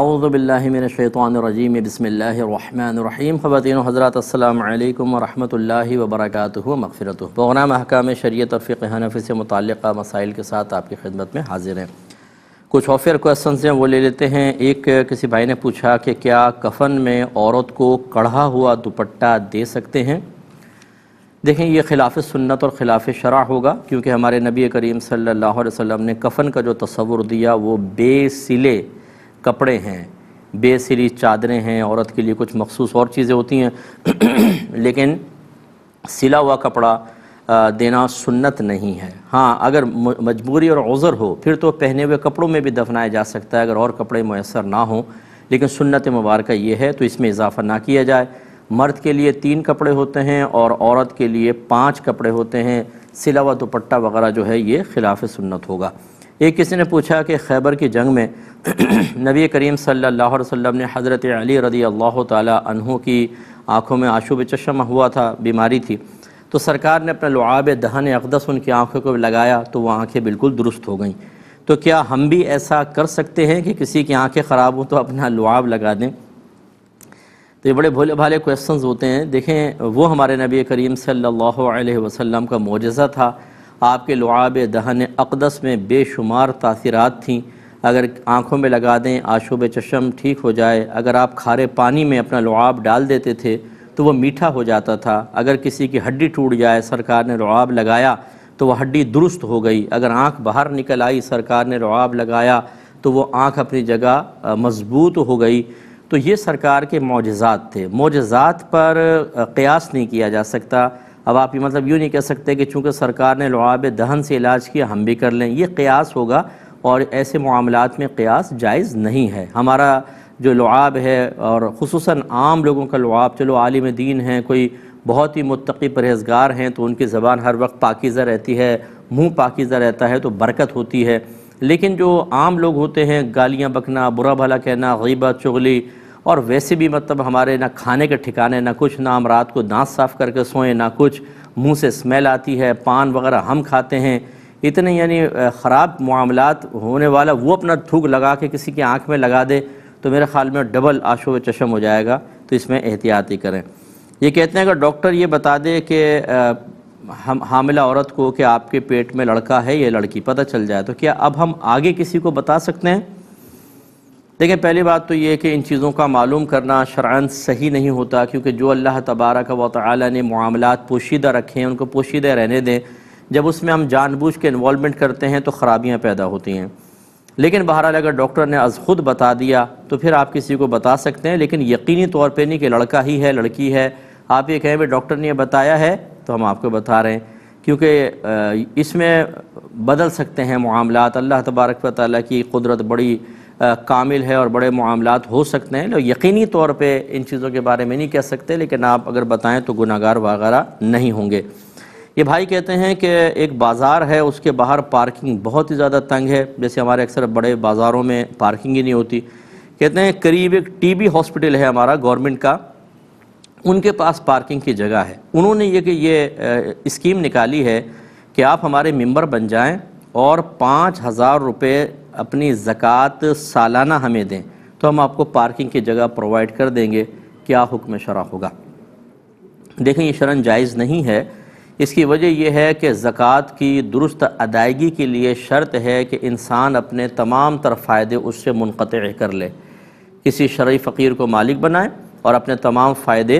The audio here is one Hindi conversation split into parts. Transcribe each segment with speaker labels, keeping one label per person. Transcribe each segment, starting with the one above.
Speaker 1: अज़बिल्लिमिनशैतरजीम बसमीम ख़वातिन हज़रत अल्लाम वरहमत वबरक मगफ़रत प्रोग्राम अहकाम शरीत और फ़िक हनफ़ी से मुतल मसाइल के साथ आपकी खिदमत में हाजिर हैं कुछ ऑफियर क्वेश्चन हैं वो ले लेते हैं एक किसी भाई ने पूछा कि क्या कफन में औरत को कढ़ा हुआ दुपट्टा दे सकते हैं देखें ये खिलाफ सुन्नत और खिलाफ शरा होगा क्योंकि हमारे नबी करीम सल्ला वसम ने कफन का जो तस्वुर दिया वो बेसिले कपड़े हैं बेसरी चादरें हैं औरत के लिए कुछ मखसूस और चीज़ें होती हैं लेकिन सिला हुआ कपड़ा देना सुन्नत नहीं है हाँ अगर मजबूरी और उज़र हो फिर तो पहने हुए कपड़ों में भी दफनाया जा सकता है अगर और कपड़े मैसर ना हों लेकिन सुन्नत मुबारक ये है तो इसमें इजाफा ना किया जाए मर्द के लिए तीन कपड़े होते हैं और औरत के लिए पाँच कपड़े होते हैं सिला हुआ दुपट्टा वगैरह जो है ये खिलाफ सुन्नत होगा एक किसी ने पूछा कि खैबर की जंग में नबी करीम सल्लल्लाहु अलैहि वसल्लम ने हज़रत अली रदी अल्लाह तहों की आँखों में आंसू चश्मा हुआ था बीमारी थी तो सरकार ने अपना लुआब दहन अकदस उनकी आँखों को लगाया तो वह आँखें बिल्कुल दुरुस्त हो गईं तो क्या हम भी ऐसा कर सकते हैं कि किसी की आँखें ख़राब हों तो अपना लुआब लगा दें तो ये बड़े भोले भाले क्वेश्चंस होते हैं देखें वो हमारे नबी करीम सल्लल्लाहु अलैहि वसल्लम का मुजज़ा था आपके लुआब दहन अकदस में बेशुमार तासीरात थीं अगर आँखों में लगा दें आशुब चशम ठीक हो जाए अगर आप खारे पानी में अपना लुआब डाल देते थे तो वह मीठा हो जाता था अगर किसी की हड्डी टूट जाए सरकार ने लुआब लगाया तो वह हड्डी दुरुस्त हो गई अगर आँख बाहर निकल आई सरकार ने लुआब लगाया तो वो आँख अपनी जगह मजबूत हो गई तो ये सरकार के मोजात थे मोजात पर क़यास नहीं किया जा सकता अब आप ये मतलब यूँ नहीं कह सकते कि चूँकि सरकार ने लुआब दहन से इलाज किया हम भी कर लें ये क्यास होगा और ऐसे मामलों में क्यास जायज़ नहीं है हमारा जो लुआब है और खसूस आम लोगों का लुआब चलो आलिम दीन हैं कोई बहुत ही मुतकी परहेजगार हैं तो उनकी ज़बान हर वक्त पाकिज़ा रहती है मुँह पाकिज़ा रहता है तो बरकत होती है लेकिन जो आम लोग होते हैं गालियाँ बकना बुरा भला कहना गीबत चुगली और वैसे भी मतलब हमारे ना खाने के ठिकाने ना कुछ ना हम रात को दांत साफ़ करके सोएं ना कुछ मुंह से स्मेल आती है पान वगैरह हम खाते हैं इतने यानी ख़राब मामलात होने वाला वो अपना थूक लगा के किसी की आँख में लगा दे तो मेरे ख्याल में डबल आशो चशम हो जाएगा तो इसमें एहतियाती करें ये कहते हैं अगर डॉक्टर ये बता दे कि हम हामिला औरत को कि आपके पेट में लड़का है या लड़की पता चल जाए तो क्या अब हम आगे किसी को बता सकते हैं देखें पहली बात तो ये कि इन चीज़ों का मालूम करना शरान सही नहीं होता क्योंकि जो अल्लाह तबारक व तला ने मामला पोशीदा रखे हैं उनको पोशीदा रहने दें जब उसमें हम जानबूझ के इन्वॉलमेंट करते हैं तो ख़राबियाँ पैदा होती हैं लेकिन बहरहाल अगर डॉक्टर ने अज खुद बता दिया तो फिर आप किसी को बता सकते हैं लेकिन यकीनी तौर पर नहीं कि लड़का ही है लड़की है आप ये कहें भाई डॉक्टर ने यह बताया है तो हम आपको बता रहे हैं क्योंकि इसमें बदल सकते हैं मामला अल्लाह तबारक वाली की कुदरत बड़ी कामिल है और बड़े मामलात हो सकते हैं यकीनी तौर पे इन चीज़ों के बारे में नहीं कह सकते लेकिन आप अगर बताएं तो गुनागार वगैरह नहीं होंगे ये भाई कहते हैं कि एक बाज़ार है उसके बाहर पार्किंग बहुत ही ज़्यादा तंग है जैसे हमारे अक्सर बड़े बाज़ारों में पार्किंग ही नहीं होती कहते हैं करीब एक टीबी हॉस्पिटल है हमारा गवर्नमेंट का उनके पास पार्किंग की जगह है उन्होंने ये कि ये स्कीम निकाली है कि आप हमारे मेंबर बन जाएं और पाँच हज़ार रुपये अपनी ज़क़़त सालाना हमें दें तो हम आपको पार्किंग की जगह प्रोवाइड कर देंगे क्या हुक्म शरा होगा देखें ये शरण जायज़ नहीं है इसकी वजह यह है कि ज़क़़त की दुरुस्त अदायगी के लिए शर्त है कि इंसान अपने तमाम तर फ़ायदे उससे मुनक़ कर ले किसी शर्य फ़कीर को मालिक बनाए और अपने तमाम फ़ायदे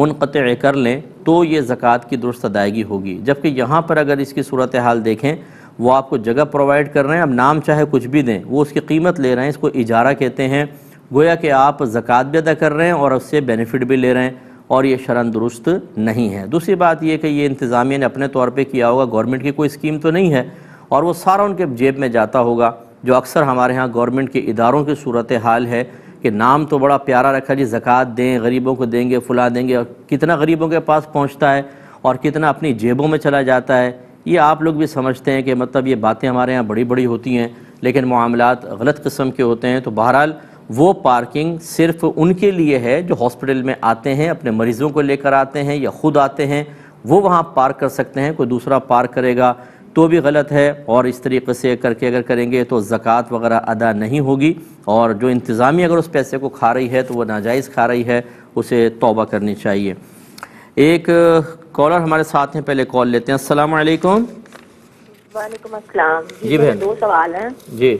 Speaker 1: मुनक़ कर लें तो ये ज़क़़त की दुरुस्त अदायगी होगी जबकि यहाँ पर अगर इसकी सूरत हाल देखें वो आपको जगह प्रोवाइड कर रहे हैं अब नाम चाहे कुछ भी दें वो उसकी कीमत ले रहे हैं इसको इजारा कहते हैं गोया कि आप ज़क़़त भी अदा कर रहे हैं और उससे बेनिफिट भी ले रहे हैं और ये शरण दुरुस्त नहीं है दूसरी बात यह कि ये इंतज़ामिया ने अपने तौर पर किया होगा गवर्नमेंट की कोई स्कीम तो नहीं है और वो सारा उनके जेब में जाता होगा जो अक्सर हमारे यहाँ गवर्नमेंट के इदारों की सूरत हाल है कि नाम तो बड़ा प्यारा रखा जी ज़क़़त दें गरीबों को देंगे फुला देंगे और कितना गरीबों के पास पहुँचता है और कितना अपनी जेबों में चला जाता है ये आप लोग भी समझते हैं कि मतलब ये बातें हमारे यहाँ बड़ी बड़ी होती हैं लेकिन मामला गलत कस्म के होते हैं तो बहरहाल वो पार्किंग सिर्फ उनके लिए है जो हॉस्पिटल में आते हैं अपने मरीज़ों को लेकर आते हैं या ख़ुद आते हैं वो वहाँ पार्क कर सकते हैं कोई दूसरा पार्क करेगा तो भी गलत है और इस तरीके से करके अगर करेंगे तो ज़क़़त वगैरह अदा नहीं होगी और जो इंतज़ामी अगर उस पैसे को खा रही है तो वह नाजायज़ खा रही है उसे तोबा करनी चाहिए एक कॉलर uh, हमारे साथ हैं पहले कॉल लेते हैं अस्सलाम वालेकुम वालेकुम अस्सलाम जी बहन दो सवाल हैं जी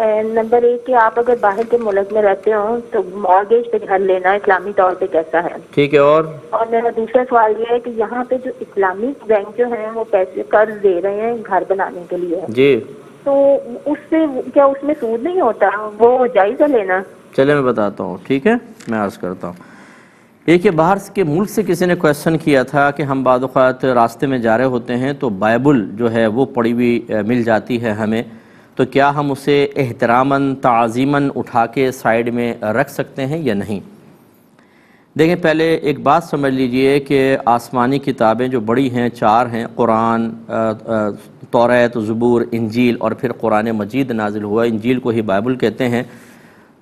Speaker 1: नंबर एक कि आप अगर बाहर के मुल्क में रहते हो तो मॉर्गेज पे घर लेना इस्लामी तौर पे कैसा है ठीक है और और मेरा दूसरा सवाल ये है कि यहाँ पे जो इस्लामी बैंक जो है वो पैसे कर्ज दे रहे हैं घर बनाने के लिए जी तो उससे क्या उसमें सूद नहीं होता वो जायजा लेना चले मैं बताता हूँ ठीक है मैं आज करता हूँ एक ये बाहर के मुल्क से किसी ने क्वेश्चन किया था कि हम बाद रास्ते में जा रहे होते हैं तो बाइबल जो है वो पड़ी हुई मिल जाती है हमें तो क्या हम उसे एहतरामन तज़ीमन उठा के साइड में रख सकते हैं या नहीं देखें पहले एक बात समझ लीजिए कि आसमानी किताबें जो बड़ी हैं चार हैं कुरान तौरत ज़बूर इंजील और फिर कुरान मजीद नाजिल हुआ इंजील को ही बाइबल कहते हैं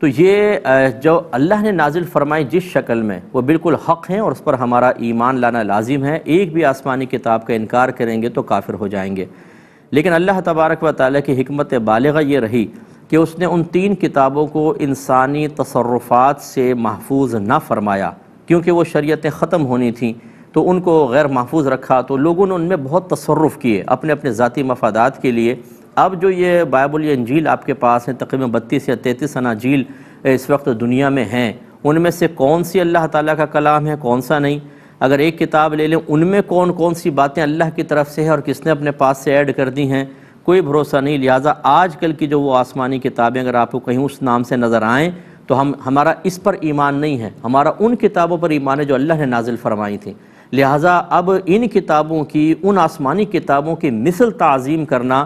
Speaker 1: तो ये जो अल्लाह ने नाजिल फरमाई जिस शक्ल में वो बिल्कुल हक़ हैं और उस पर हमारा ईमान लाना लाजिम है एक भी आसमानी किताब का इनकार करेंगे तो काफिर हो जाएंगे लेकिन अल्लाह तबारक व ताली की हमत बालगा ये रही कि उसने उन तीन किताबों को इंसानी तसरफ़ात से महफूज ना फरमाया क्योंकि वो शरीतें ख़त्म होनी थी तो उनको गैर महफूज रखा तो लोगों ने उनमें बहुत तसरफ़ किए अपने अपने ज़ाती मफादात के लिए अब जो ये बाइबल या अंजील आपके पास हैं तकरीबन बत्तीस या तैंतीस अनाजील इस वक्त दुनिया में हैं उनमें से कौन सी अल्लाह ताला का कलाम है कौन सा नहीं अगर एक किताब ले लें उनमें कौन कौन सी बातें अल्लाह की तरफ से है और किसने अपने पास से ऐड कर दी हैं कोई भरोसा नहीं लिहाजा कल की जो वो आसमानी किताबें अगर आपको कहीं उस नाम से नज़र आएँ तो हम हमारा इस पर ईमान नहीं है हमारा उन किताबों पर ईमान है जो अल्लाह ने नाजिल फरमाई थी लिहाजा अब इन किताबों की उन आसमानी किताबों की मिसल तज़ीम करना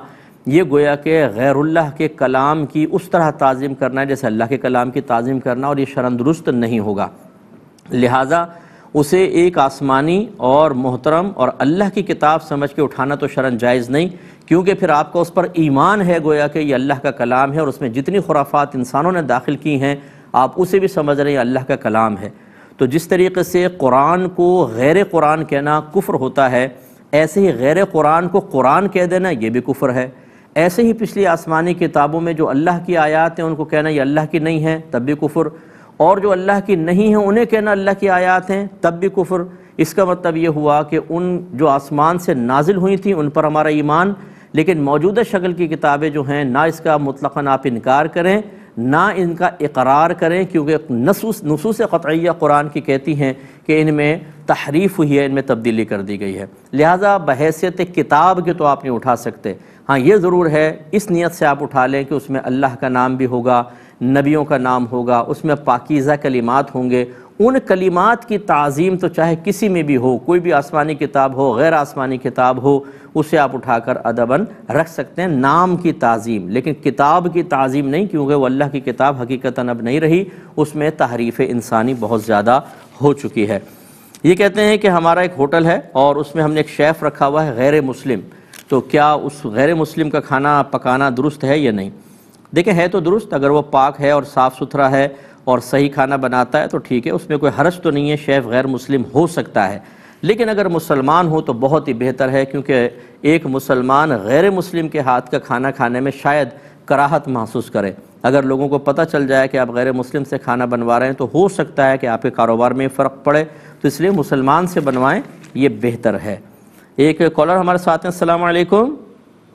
Speaker 1: ये गोया के गैरुल्लाह के कलाम की उस तरह ताज़ीम करना है जैसे अल्लाह के कलाम की ताज़ीम करना और ये शरण दुरुस्त नहीं होगा लिहाजा उसे एक आसमानी और मोहतरम और अल्लाह की किताब समझ के उठाना तो शरण जायज़ नहीं क्योंकि फिर आपका उस पर ईमान है गोया कि यह अल्लाह का कलाम है और उसमें जितनी खुराफात इंसानों ने दाखिल की हैं आप उसे भी समझ रहे हैं अल्लाह का कलाम है तो जिस तरीके से कुरान को गैर कुरान कहना कुफ्र होता है ऐसे ही गैर कुरान को कुरान कह देना ये भी कुफ्र है ऐसे ही पिछली आसमानी किताबों में जो अल्लाह की आयात हैं उनको कहना ये अल्लाह की नहीं है तब भी कुफर और जो अल्लाह की नहीं है उन्हें कहना अल्लाह की आयात हैं तब भी कुफर इसका मतलब ये हुआ कि उन जो आसमान से नाजिल हुई थी उन पर हमारा ईमान लेकिन मौजूदा शक्ल की किताबें जो हैं ना इसका मुतलकन आप इनकार करें ना इनका इकरार करें क्योंकि नसूस नसूस क़तिया कुरान की कहती हैं कि इनमें तहरीफ हुई है इनमें तब्दीली कर दी गई है लिहाजा बहसीत किताब के तो आप नहीं उठा सकते हाँ ये ज़रूर है इस नीयत से आप उठा लें कि उसमें अल्लाह का नाम भी होगा नबियों का नाम होगा उसमें पाकिज़ा कलिमात होंगे उन कलिमात की तज़ीम तो चाहे किसी में भी हो कोई भी आसमानी किताब हो गैर आसमानी किताब हो उसे आप उठाकर अदबन रख सकते हैं नाम की तज़ीम लेकिन किताब की तज़ीम नहीं क्योंकि वह अल्लाह की किताब हकीकता अब नहीं रही उसमें तहरीफ़ इंसानी बहुत ज़्यादा हो चुकी है ये कहते हैं कि हमारा एक होटल है और उसमें हमने एक शेफ़ रखा हुआ है गैर मुस्लिम तो क्या उस गैर मुस्लिम का खाना पकाना दुरुस्त है या नहीं देखें है तो दुरुस्त अगर वो पाक है और साफ़ सुथरा है और सही खाना बनाता है तो ठीक है उसमें कोई हर्ज तो नहीं है शेफ़ गैर मुस्लिम हो सकता है लेकिन अगर मुसलमान हो तो बहुत ही बेहतर है क्योंकि एक मुसलमान गैर मुस्लिम के हाथ का खाना खाने में शायद कराहत महसूस करें अगर लोगों को पता चल जाए कि आप गैर मुस्लिम से खाना बनवा रहे हैं तो हो सकता है कि आपके कारोबार में फ़र्क पड़े तो इसलिए मुसलमान से बनवाएं ये बेहतर है एक कॉलर हमारे साथ हैं असलकुम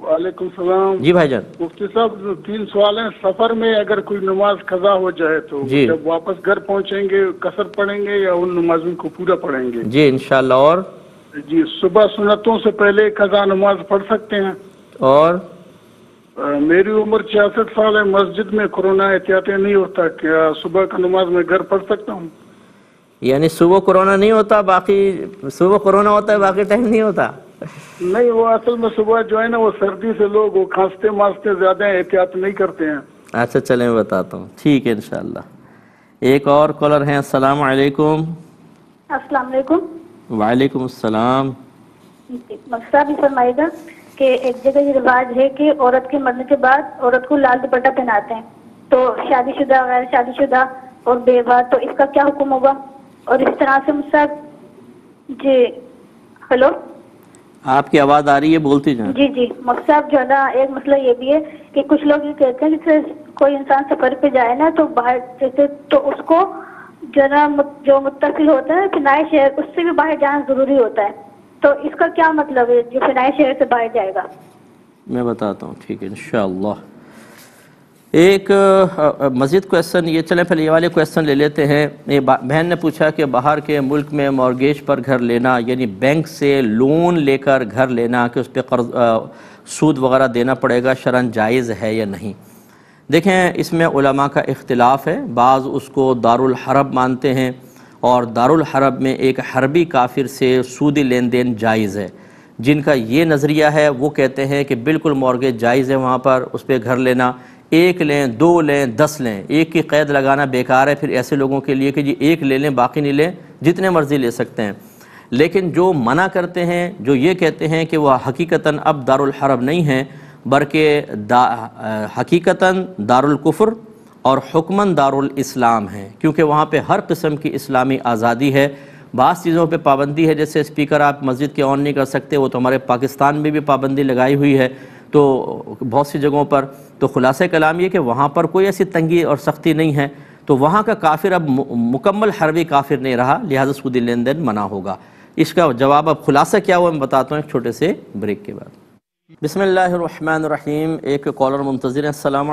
Speaker 1: वालेकुम सलाम जी जान मुफ्ती साहब तीन सवाल हैं सफर में अगर कोई नमाज खजा हो जाए तो जी जब वापस घर पहुंचेंगे कसर पढ़ेंगे या उन नमाजों को पूरा पढ़ेंगे जी इनशाला और जी सुबह सुनतों से पहले खजा नमाज पढ़ सकते हैं और मेरी उम्र छियासठ साल है मस्जिद में कोरोना एहतियातें नहीं होता क्या सुबह का नमाज में घर पढ़ सकता हूँ यानी सुबह कोरोना नहीं होता बाकी सुबह कोरोना होता है बाकी टाइम नहीं होता नहीं वो असल में सुबह जो है ना वो सर्दी से लोग वो खांसते मांसते ज्यादा है एहतियात नहीं करते हैं अच्छा चले मैं बताता हूँ ठीक है इनशाला एक और कॉलर है अस्सलाम वालेकुम अस्सलाम वालेकुम वालेकुम फरमाएगा कि एक जगह ये रिवाज है कि औरत के मरने के बाद औरत को लाल दुपट्टा पहनाते हैं तो शादीशुदा गैर शादीशुदा और बेवा तो इसका क्या हुक्म होगा और इस तरह से मुझसे जी हेलो आपकी आवाज आ रही है बोलती जाए जी जी मकसद जो है ना एक मसला ये भी है कि कुछ लोग ये कहते हैं जैसे कोई इंसान सफर पे जाए ना तो बाहर जैसे तो उसको जो ना जो मुतसिल होता है नए शहर उससे भी बाहर जाना जरूरी होता है तो इसका क्या मतलब है जो फिनाइल शहर से बाहर जाएगा मैं बताता हूँ ठीक है इन एक मज़ीद क्वेश्चन ये चलें पहले ये वाले क्वेश्चन ले लेते हैं ये बहन ने पूछा कि बाहर के मुल्क में मॉर्गेज पर घर लेना यानी बैंक से लोन लेकर घर लेना कि उस पर कर्ज सूद वगैरह देना पड़ेगा शरण जायज़ है या नहीं देखें इसमें उलमा का इख्तलाफ है बाज़ उसको दारुल हरब मानते हैं और दारुल हरब में एक हरबी काफिर से सूदी लेन देन जायज़ है जिनका ये नज़रिया है वो कहते हैं कि बिल्कुल मॉर्गेज जायज़ है वहाँ पर उस पर घर लेना एक लें दो लें दस लें एक की क़ैद लगाना बेकार है फिर ऐसे लोगों के लिए कि जी एक ले लें बाकी नहीं लें जितने मर्ज़ी ले सकते हैं लेकिन जो मना करते हैं जो ये कहते हैं कि वह हकीकता अब दारुल हरब नहीं है बल्कि दा, हकीकता दारुल कुफ़र और हुक्मन दारुल इस्लाम है क्योंकि वहाँ पर हर किस्म की इस्लामी आज़ादी है बास चीज़ों पे पाबंदी है जैसे स्पीकर आप मस्जिद के ऑन नहीं कर सकते वो तो हमारे पाकिस्तान में भी पाबंदी लगाई हुई है तो बहुत सी जगहों पर तो खुलासा कलाम ये कि वहाँ पर कोई ऐसी तंगी और सख्ती नहीं है तो वहाँ का काफिर अब मुकम्मल हरवी काफिर नहीं रहा लिहाजा सूदी लेन देन मना होगा इसका जवाब अब खुलासा क्या हुआ मैं बताता हूँ एक छोटे से ब्रेक के बाद बिसमीम एक कॉलर मुंतज़र अल्लाम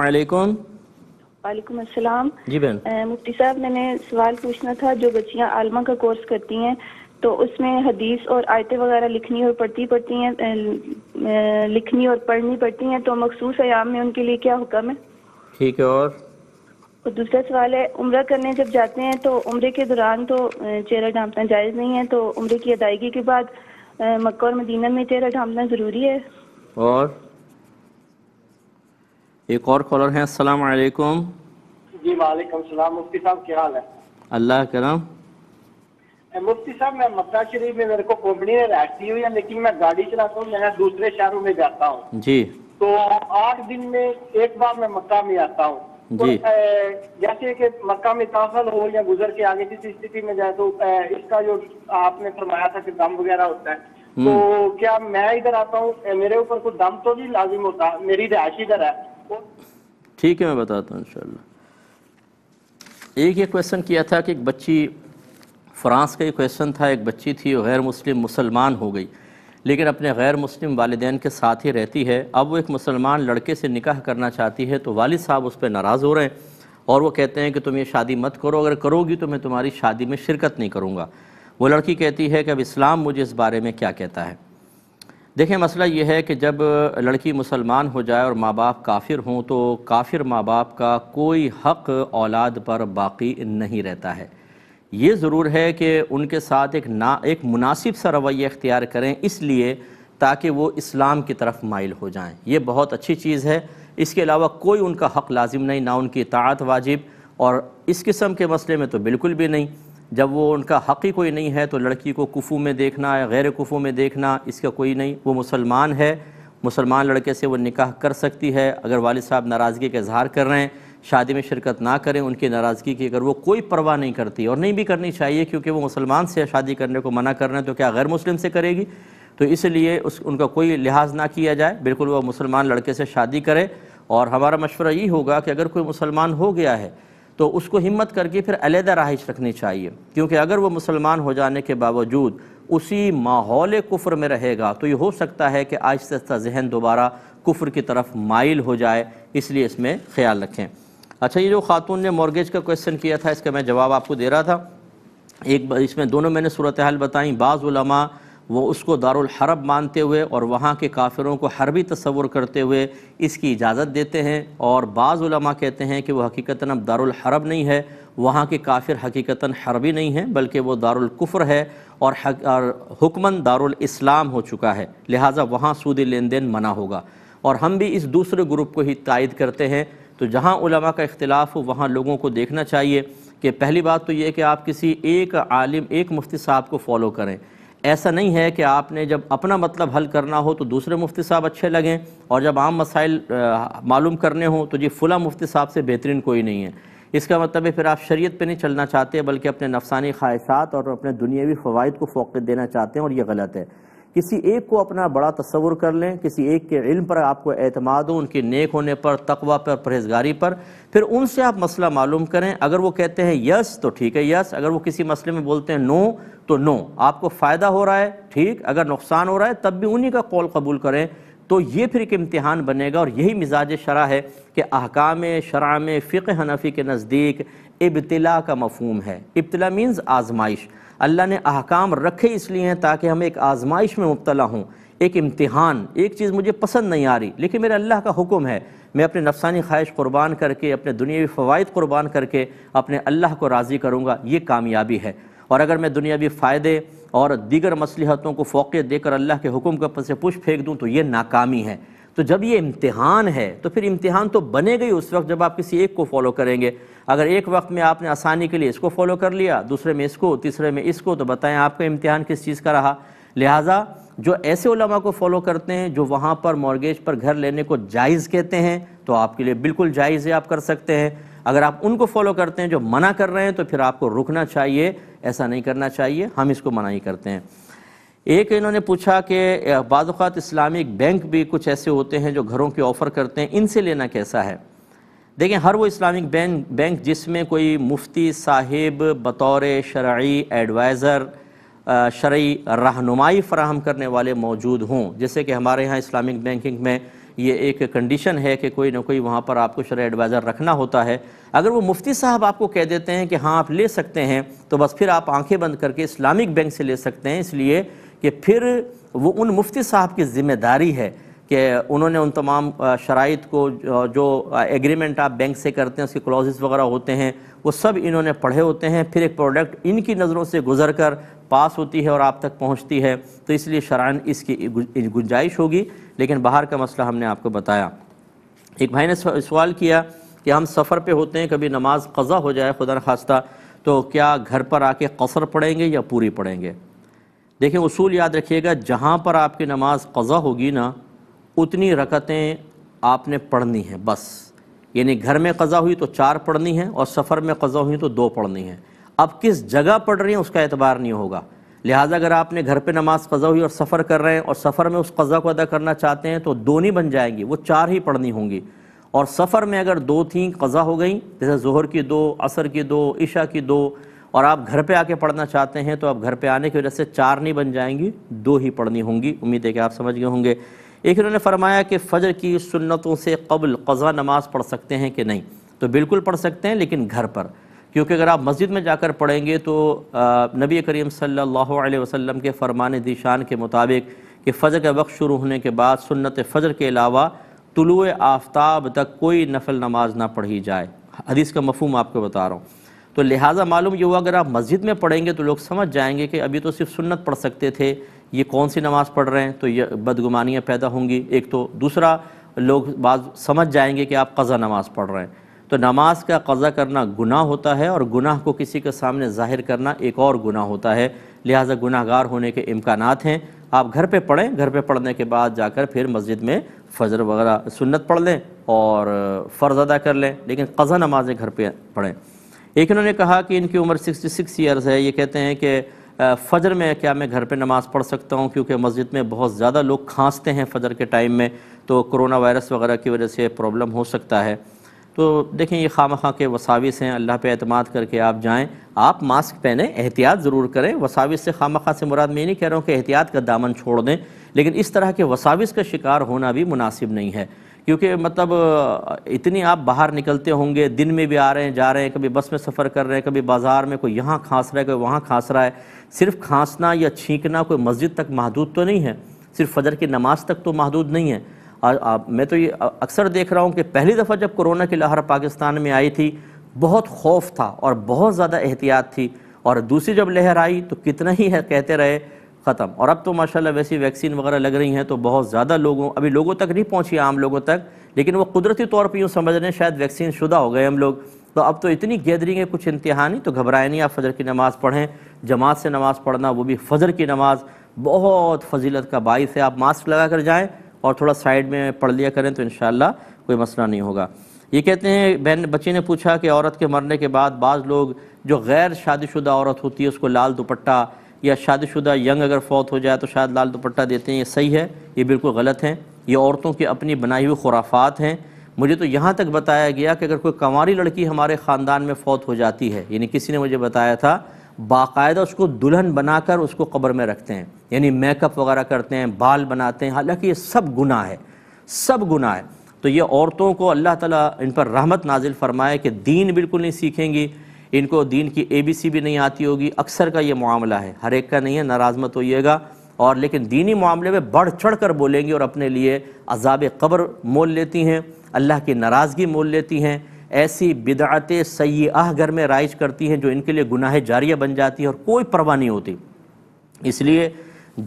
Speaker 1: वालेकुम अस्सलाम जी बहन मुफ्ती साहब मैंने सवाल पूछना था जो बच्चियां आलमा का कोर्स करती हैं तो उसमें हदीस और आयतें वगैरह लिखनी और पढ़ती पड़ती हैं लिखनी और पढ़नी पड़ती हैं तो मखसूस आयाम में उनके लिए क्या हुक्म है ठीक है और और दूसरा सवाल है उम्र करने जब जाते हैं तो उम्र के दौरान तो चेहरा ढांपना जायज़ नहीं है तो उम्र की अदायगी के बाद मक्का और मदीना में चेहरा ढांपना ज़रूरी है और एक और कॉलर हैं अस्सलाम वालेकुम जी वालेकुम सलाम मुफ्ती साहब क्या हाल है अल्लाह करम मुफ्ती साहब मैं मक्का शरीफ में मेरे को कंपनी में रहती हुई है लेकिन मैं गाड़ी चलाता हूँ मैं दूसरे शहरों में जाता हूँ जी तो आठ दिन में एक बार मैं मक्का में आता हूँ तो जैसे कि मक्का में ताफल हो या गुजर के आगे किसी स्थिति में जाए तो इसका जो आपने फरमाया था कि दम वगैरह होता है हम्म। तो क्या मैं इधर आता हूँ मेरे ऊपर कुछ दम तो नहीं लाजिम होता मेरी रिहायश इधर है ठीक है मैं बताता हूँ इंशाल्लाह एक ये क्वेश्चन किया था कि एक बच्ची फ्रांस का एक क्वेश्चन था एक बच्ची थी वो गैर मुस्लिम मुसलमान हो गई लेकिन अपने गैर मुस्लिम वालदे के साथ ही रहती है अब वो एक मुसलमान लड़के से निकाह करना चाहती है तो वालिद साहब उस पर नाराज़ हो रहे हैं और वो कहते हैं कि तुम ये शादी मत करो अगर करोगी तो मैं तुम्हारी शादी में शिरकत नहीं करूँगा वो लड़की कहती है कि अब इस्लाम मुझे इस बारे में क्या कहता है देखें मसला ये है कि जब लड़की मुसलमान हो जाए और माँ बाप काफिर हों तो काफिर माँ बाप का कोई हक औलाद पर बाकी नहीं रहता है ये ज़रूर है कि उनके साथ एक ना एक मुनासिब सा रवैया इख्तियार करें इसलिए ताकि वो इस्लाम की तरफ माइल हो जाएं ये बहुत अच्छी चीज़ है इसके अलावा कोई उनका हक़ लाजिम नहीं ना उनकी इतात वाजिब और इस किस्म के मसले में तो बिल्कुल भी नहीं जब वो उनका हक़ ही कोई नहीं है तो लड़की को कुफू में देखना या गैर कुफू में देखना इसका कोई नहीं वो मुसलमान है मुसलमान लड़के से वो निकाह कर सकती है अगर वाल साहब नाराज़गी का इजहार कर रहे हैं शादी में शिरकत ना करें उनकी नाराज़गी की अगर वो कोई परवाह नहीं करती और नहीं भी करनी चाहिए क्योंकि वो मुसलमान से शादी करने को मना कर रहे हैं तो क्या गैर मुस्लिम से करेगी तो इसलिए उस उनका कोई लिहाज ना किया जाए बिल्कुल वह मुसलमान लड़के से शादी करे और हमारा मशवरा यही होगा कि अगर कोई मुसलमान हो गया है तो उसको हिम्मत करके फिर अलीहदा राइश रखनी चाहिए क्योंकि अगर वो मुसलमान हो जाने के बावजूद उसी माहौल कुफ्र में रहेगा तो ये हो सकता है कि आहिस्ता आहिस्ता जहन दोबारा कुफ्र की तरफ माइल हो जाए इसलिए इसमें ख्याल रखें अच्छा ये जो खातून ने मॉर्गेज का क्वेश्चन किया था इसका मैं जवाब आपको दे रहा था एक इसमें दोनों मैंने सूरत हाल बताई बाज़ वो उसको दारुल हरब मानते हुए और वहाँ के काफिरों को हरबी तस्वुर करते हुए इसकी इजाज़त देते हैं और बाज़ कहते हैं कि वह हकीकता अब दारुल हरब नहीं है वहाँ के काफिर हकीकता हरबी नहीं हैं बल्कि वो दारुल कुफर है और, हुक्मन दारुल इस्लाम हो चुका है लिहाजा वहाँ सूदी लेन देन मना होगा और हम भी इस दूसरे ग्रुप को ही तायद करते हैं तो जहाँ का इख्तलाफ हो वहाँ लोगों को देखना चाहिए कि पहली बात तो ये कि आप किसी एक आलिम एक मुफ्ती साहब को फॉलो करें ऐसा नहीं है कि आपने जब अपना मतलब हल करना हो तो दूसरे मुफ्ती साहब अच्छे लगें और जब आम मसाइल मालूम करने हों तो जी फ़ुला मुफ्ती साहब से बेहतरीन कोई नहीं है इसका मतलब है फिर आप शरीयत पे नहीं चलना चाहते बल्कि अपने नफसानी ख्वाहिशात और अपने दुनियावी फ़वाद को फोकत देना चाहते हैं और ये गलत है किसी एक को अपना बड़ा तस्वुर कर लें किसी एक के इल्म पर आपको अतमाद हो उनके नेक होने पर तकवा पर परहेजगारी पर फिर उनसे आप मसला मालूम करें अगर वो कहते हैं यस तो ठीक है यस अगर वो किसी मसले में बोलते हैं नो तो नो आपको फ़ायदा हो रहा है ठीक अगर नुकसान हो रहा है तब भी उन्हीं का कौल कबूल करें तो ये फिर एक इम्तहान बनेगा और यही मिजाज शरा है कि अहकाम शरा फ़िक हनफी के नज़दीक इब्तला का मफहम है इब्तला मीन्स आजमाइश अल्लाह ने अहकाम रखे इसलिए हैं ताकि हम एक आजमाइश में मुबतला हों एक इम्तिहान एक चीज़ मुझे पसंद नहीं आ रही लेकिन मेरे अल्लाह का हुक्म है मैं अपने नफसानी ख्वाहिश कुर्बान करके अपने दुनियावी फ़वाद कुर्बान करके अपने अल्लाह को राज़ी करूँगा ये कामयाबी है और अगर मैं दुनियावी फ़ायदे और दीगर मसलहतों को फोकियत देकर अल्लाह के हुक्म के से पुश फेंक दूँ तो ये नाकामी है तो जब ये इम्तिहान है तो फिर इम्तिहान तो बनेगा ही उस वक्त जब आप किसी एक को फॉलो करेंगे अगर एक वक्त में आपने आसानी के लिए इसको फॉलो कर लिया दूसरे में इसको तीसरे में इसको तो बताएं आपका इम्तिहान किस चीज़ का रहा लिहाजा जो ऐसे उलमा को फॉलो करते हैं जो वहाँ पर मॉर्गेज पर घर लेने को जायज़ कहते हैं तो आपके लिए बिल्कुल जायज़ है आप कर सकते हैं अगर आप उनको फॉलो करते हैं जो मना कर रहे हैं तो फिर आपको रुकना चाहिए ऐसा नहीं करना चाहिए हम इसको मना ही करते हैं एक इन्होंने पूछा कि बाज़ात इस्लामिक बैंक भी कुछ ऐसे होते हैं जो घरों के ऑफ़र करते हैं इनसे लेना कैसा है देखें हर वो इस्लामिक बैंक बैंक जिसमें कोई मुफ्ती साहिब बतौर शरा एडवाइज़र शरा रहनुमाई फ़राहम करने वाले मौजूद हों जैसे कि हमारे यहाँ इस्लामिक बैंकिंग में ये एक कंडीशन है कि कोई ना कोई वहाँ पर आपको शर्य एडवाइज़र रखना होता है अगर वो मुफ्ती साहब आपको कह देते हैं कि हाँ आप ले सकते हैं तो बस फिर आप आंखें बंद करके इस्लामिक बैंक से ले सकते हैं इसलिए कि फिर वो उन मुफ्ती साहब की ज़िम्मेदारी है कि उन्होंने उन तमाम शराइ को जो एग्रीमेंट आप बैंक से करते हैं उसके क्लॉजेस वगैरह होते हैं वो सब इन्होंने पढ़े होते हैं फिर एक प्रोडक्ट इनकी नज़रों से गुजर कर पास होती है और आप तक पहुंचती है तो इसलिए शरान इसकी गुंजाइश होगी लेकिन बाहर का मसला हमने आपको बताया एक भाई ने सवाल किया कि हम सफ़र पर होते हैं कभी नमाज कज़ा हो जाए खुदा खास्ता तो क्या घर पर आके कसर पढ़ेंगे या पूरी पढ़ेंगे देखें उसूल याद रखिएगा जहाँ पर आपकी नमाज कज़ा होगी ना उतनी रकतें आपने पढ़नी हैं बस यानी घर में कज़ा हुई तो चार पढ़नी हैं और सफ़र में कज़ा हुई तो दो पढ़नी हैं अब किस जगह पढ़ रही हैं उसका एतबार नहीं होगा लिहाजा अगर आपने घर पे नमाज कज़ा हुई और सफ़र कर रहे हैं और सफ़र में उस कज़ा को अदा करना चाहते हैं तो दो नहीं बन जाएंगी वो चार ही पढ़नी होंगी और सफ़र में अगर दो थी कज़ा हो गई जैसे जहर की दो असर की दो ईशा की दो और आप घर पे आके पढ़ना चाहते हैं तो आप घर पे आने की वजह से चार नहीं बन जाएंगी दो ही पढ़नी होंगी उम्मीद है कि आप समझ गए होंगे एक इन्होंने फरमाया कि फ़जर की सुन्नतों से कबल कज़ा नमाज़ पढ़ सकते हैं कि नहीं तो बिल्कुल पढ़ सकते हैं लेकिन घर पर क्योंकि अगर आप मस्जिद में जाकर पढ़ेंगे तो नबी करीम सल्लल्लाहु अलैहि वसल्लम के फरमान दिशान के मुताबिक कि फ़जर का वक्त शुरू होने के बाद सुन्नत फ़जर के अलावा तुलु आफ्ताब तक कोई नफल नमाज ना पढ़ी जाए हदीस का मफहम आपको बता रहा हूँ तो लिहाजा मालूम ये हुआ अगर आप मस्जिद में पढ़ेंगे तो लोग समझ जाएंगे कि अभी तो सिर्फ सुन्नत पढ़ सकते थे ये कौन सी नमाज़ पढ़ रहे हैं तो ये बदगुमानियाँ पैदा होंगी एक तो दूसरा लोग बाज समझ जाएंगे कि आप कज़ा नमाज़ पढ़ रहे हैं तो नमाज का कज़ा करना गुनाह होता है और गुनाह को किसी के सामने ज़ाहिर करना एक और गुनाह होता है लिहाजा गुनाहगार होने के इम्कान हैं आप घर पर पढ़ें घर पर पढ़ने के बाद जाकर फिर मस्जिद में फजर वगैरह सुन्नत पढ़ लें और फ़र्ज़ अदा कर लें लेकिन कज़ा नमाज़ें घर पर पढ़ें एक इन्होंने कहा कि इनकी उम्र 66 सिक्स ईयर्स है ये कहते हैं कि फ़जर में क्या मैं घर पे नमाज़ पढ़ सकता हूँ क्योंकि मस्जिद में बहुत ज़्यादा लोग खांसते हैं फ़जर के टाइम में तो कोरोना वायरस वगैरह की वजह से प्रॉब्लम हो सकता है तो देखें ये खाम खां के वसाविस हैं अल्लाह पे अतमाद करके आप जाएं आप मास्क पहने एहतियात ज़रूर करें वसाविस से खाम खा से मुराद मैं नहीं कह रहा हूँ कि एहतियात का दामन छोड़ दें लेकिन इस तरह के वसाविस का शिकार होना भी मुनासिब नहीं है क्योंकि मतलब इतनी आप बाहर निकलते होंगे दिन में भी आ रहे हैं जा रहे हैं कभी बस में सफ़र कर रहे हैं कभी बाज़ार में कोई यहाँ खांस रहा है कोई वहाँ खांस रहा है सिर्फ खांसना या छींकना कोई मस्जिद तक महदूद तो नहीं है सिर्फ फजर की नमाज तक तो महदूद नहीं है और आ, मैं तो ये अक्सर देख रहा हूँ कि पहली दफ़ा जब कोरोना की लहर पाकिस्तान में आई थी बहुत खौफ था और बहुत ज़्यादा एहतियात थी और दूसरी जब लहर आई तो कितना ही है कहते रहे ख़त्म और अब तो माशा वैसी वैक्सीन वगैरह लग रही हैं तो बहुत ज़्यादा लोगों अभी लोगों तक नहीं पहुँची आम लोगों तक लेकिन वो कुदरती तौर पर यूँ समझ रहे हैं शायद वैक्सीन शुदा हो गए हम लोग तो अब तो इतनी गैदरिंग है कुछ इंतहा नहीं तो घबराए नहीं आप फजर की नमाज़ पढ़ें जमात से नमाज़ पढ़ना वो भी फजर की नमाज़ बहुत फजीलत का बाइस है आप मास्क लगा कर जाएँ और थोड़ा साइड में पढ़ लिया करें तो इन कोई मसला नहीं होगा ये कहते हैं बहन बच्ची ने पूछा कि औरत के मरने के बाद बाज़ लोग जो गैर शादीशुदा औरत होती है उसको लाल दुपट्टा या शादीशुदा यंग अगर फौत हो जाए तो शायद लाल दुपट्टा देते हैं ये सही है ये बिल्कुल गलत हैं ये औरतों की अपनी बनाई हुई खुराफात हैं मुझे तो यहाँ तक बताया गया कि अगर कोई कंवारी लड़की हमारे ख़ानदान में फौत हो जाती है यानी किसी ने मुझे बताया था बाकायदा उसको दुल्हन बनाकर उसको कब्र में रखते हैं यानी मेकअप वगैरह करते हैं बाल बनाते हैं हालांकि ये सब गुनाह है सब गुनाह है तो ये औरतों को अल्लाह ताला इन पर रहमत नाजिल फरमाए कि दीन बिल्कुल नहीं सीखेंगी इनको दीन की ए बी सी भी नहीं आती होगी अक्सर का ये मामला है हर एक का नहीं है नाराज़ मत होइएगा और लेकिन दीनी मामले में बढ़ चढ़ कर बोलेंगी और अपने लिए अजाब कब्र मोल लेती हैं अल्लाह की नाराज़गी मोल लेती हैं ऐसी बिदात सयाह घर में राइज करती हैं जो इनके लिए गुनाह जारिया बन जाती है और कोई परवाह नहीं होती इसलिए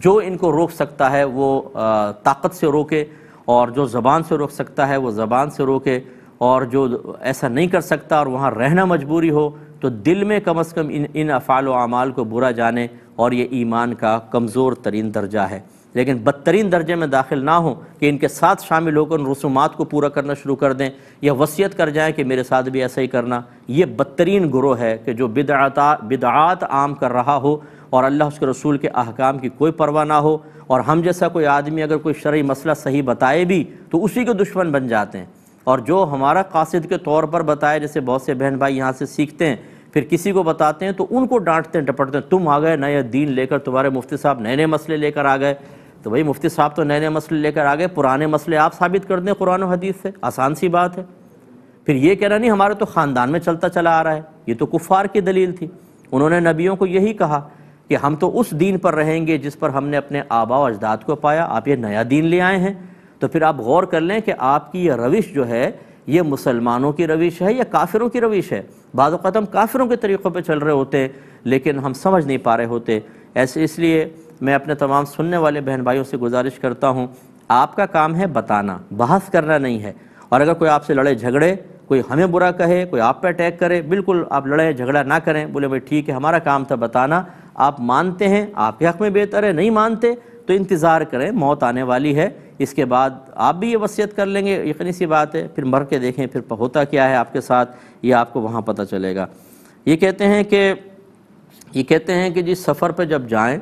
Speaker 1: जो इनको रोक सकता है वो ताकत से रोके और जो ज़बान से रोक सकता है वो ज़बान से रोके और जो ऐसा नहीं कर सकता और वहाँ रहना मजबूरी हो तो दिल में कम अज़ कम इन इन अफ़ाल अमाल को बुरा जाने और ये ईमान का कमज़ोर तरीन दर्जा है लेकिन बदतरीन दर्जे में दाखिल ना हो कि इनके साथ शामिल होकर उन रसूमात को पूरा करना शुरू कर दें या वसीयत कर जाएं कि मेरे साथ भी ऐसा ही करना ये बदतरीन ग्रोह है कि जो बिदाता बिदात आम कर रहा हो और अल्लाह उसके रसूल के अहकाम की कोई परवाह ना हो और हम जैसा कोई आदमी अगर कोई शर्य मसला सही बताए भी तो उसी के दुश्मन बन जाते हैं और जो हमारा कासिद के तौर पर बताए जैसे बहुत से बहन भाई यहाँ से सीखते हैं फिर किसी को बताते हैं तो उनको डांटते हैं डपटते हैं तुम आ गए नए दीन लेकर तुम्हारे मुफ्ती साहब नए नए मसले लेकर आ गए तो भाई मुफ्ती साहब तो नए नए मसले लेकर आ गए पुराने मसले आप साबित कर दें कुरान हदीस से आसान सी बात है फिर ये कहना नहीं हमारे तो ख़ानदान में चलता चला आ रहा है ये तो कुफ़ार की दलील थी उन्होंने नबियों को यही कहा कि हम तो उस दीन पर रहेंगे जिस पर हमने अपने आबा अजदाद को पाया आप ये नया दीन ले आए हैं तो फिर आप गौर कर लें कि आपकी ये रविश जो है ये मुसलमानों की रविश है या काफिरों की रविश है बाद हम काफिरों के तरीक़ों पर चल रहे होते लेकिन हम समझ नहीं पा रहे होते ऐसे इसलिए मैं अपने तमाम सुनने वाले बहन भाइयों से गुजारिश करता हूँ आपका काम है बताना बहस करना नहीं है और अगर कोई आपसे लड़े झगड़े कोई हमें बुरा कहे कोई आप पे अटैक करे बिल्कुल आप लड़े झगड़ा ना करें बोले भाई ठीक है हमारा काम था बताना आप मानते हैं आपके हक़ में बेहतर है नहीं मानते तो इंतज़ार करें मौत आने वाली है इसके बाद आप भी ये वसीयत कर लेंगे यकीनी सी बात है फिर मर के देखें फिर होता क्या है आपके साथ ये आपको वहाँ पता चलेगा ये कहते हैं कि ये कहते हैं कि जी सफ़र पर जब जाएँ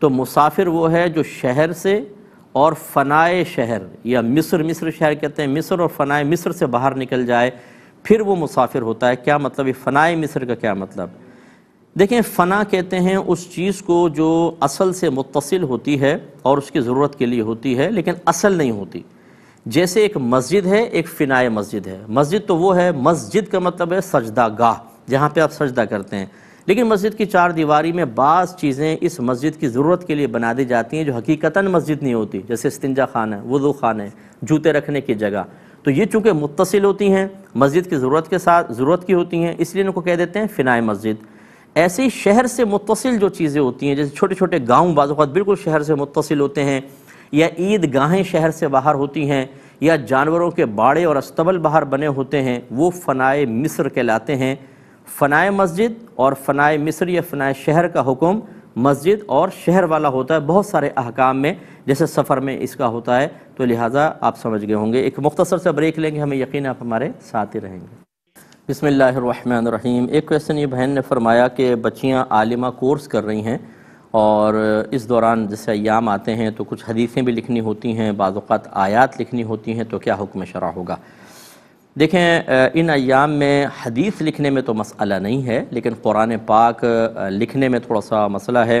Speaker 1: तो मुसाफिर वो है जो शहर से और फ़नाए शहर या मिस्र मिस्र शहर कहते हैं मिस्र और फ़नाए मिस्र से बाहर निकल जाए फिर वो मुसाफिर होता है क्या मतलब ये फ़नाए मिस्र का क्या मतलब देखें फ़ना कहते हैं उस चीज़ को जो असल से मुतसिल होती है और उसकी ज़रूरत के लिए होती है लेकिन असल नहीं होती जैसे एक मस्जिद है एक फ़िनाए मस्जिद है मस्जिद तो वो है मस्जिद का मतलब है सजदा गाह जहाँ पर आप सजदा करते हैं लेकिन मस्जिद की चार दीवारी में बाज़ चीज़ें इस मस्जिद की ज़रूरत के लिए बना दी जाती हैं जो हकीकता मस्जिद नहीं होती जैसे इस्तंजा खान है वजू खान है जूते रखने की जगह तो ये चूँकि मुतसिल होती हैं मस्जिद की ज़रूरत के साथ ज़रूरत की होती हैं इसलिए इनको कह देते हैं फ़िनाए मस्जिद ऐसे शहर से मुतसिल जो चीज़ें होती हैं जैसे छोटे छोटे गांव बाज़ात बिल्कुल शहर से मुतसिल होते हैं या ईदगाहें शहर से बाहर होती हैं या जानवरों के बाड़े और अस्तबल बाहर बने होते हैं वो फ़नाए मिस्र कहलाते हैं फ़नाए मस्जिद और फ़नाए मिस्र या फ़नाए शहर का हुक्म मस्जिद और शहर वाला होता है बहुत सारे अहकाम में जैसे सफ़र में इसका होता है तो लिहाजा आप समझ गए होंगे एक मुख्तसर से ब्रेक लेंगे हमें यकीन आप हमारे साथ ही रहेंगे बिसमीम एक क्वेश्चन ये बहन ने फरमाया कि बच्चियाँ आलिमा कोर्स कर रही हैं और इस दौरान जैसे अयाम आते हैं तो कुछ हदीसें भी लिखनी होती हैं बाज़ात आयात लिखनी होती हैं तो क्या हुक्म शरा होगा देखें इन अयाम में हदीस लिखने में तो मसला नहीं है लेकिन कुरान पाक लिखने में थोड़ा सा मसला है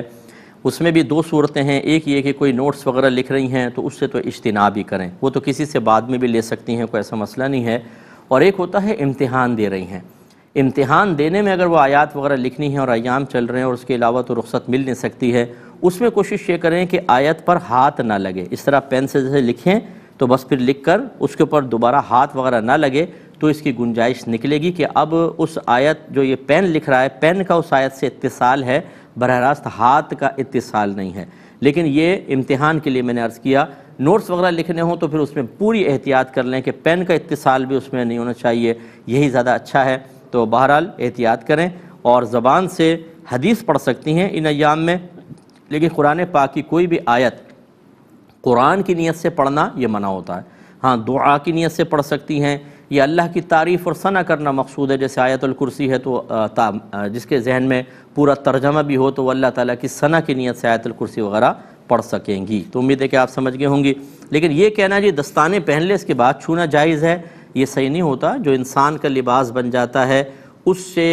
Speaker 1: उसमें भी दो सूरतें हैं एक ये कि कोई नोट्स वगैरह लिख रही हैं तो उससे तो इज्तना भी करें वो तो किसी से बाद में भी ले सकती हैं कोई ऐसा मसला नहीं है और एक होता है इम्तिहान दे रही हैं इम्तिहान देने में अगर वो आयात वगैरह लिखनी है और अयाम चल रहे हैं और उसके अलावा तो रुख्सत मिल नहीं सकती है उसमें कोशिश ये करें कि आयत पर हाथ ना लगे इस तरह पेन से जैसे लिखें तो बस फिर लिख कर उसके ऊपर दोबारा हाथ वगैरह ना लगे तो इसकी गुंजाइश निकलेगी कि अब उस आयत जो ये पेन लिख रहा है पेन का उस आयत से इतसाल है बरह रास्त हाथ का इत्तिसाल नहीं है लेकिन ये इम्तिहान के लिए मैंने अर्ज़ किया नोट्स वगैरह लिखने हों तो फिर उसमें पूरी एहतियात कर लें कि पेन का इतसाल भी उसमें नहीं होना चाहिए यही ज़्यादा अच्छा है तो बहरहाल एहतियात करें और ज़बान से हदीस पढ़ सकती हैं इन अयाम में लेकिन कुरान पाक की कोई भी आयत कुरान की नीयत से पढ़ना ये मना होता है हाँ दुआ की नीयत से पढ़ सकती हैं या अल्लाह की तारीफ़ और सना करना मकसूद है जैसे आयतुल कुर्सी है तो जिसके जहन में पूरा तर्जमा भी हो तो वह अल्लाह ताला की सना की नीयत से आयतुल कुर्सी वगैरह पढ़ सकेंगी तो उम्मीद है कि आप समझ गए होंगी लेकिन ये कहना जी दस्ताने पहन ले इसके बाद छूना जायज़ है ये सही नहीं होता जो इंसान का लिबास बन जाता है उससे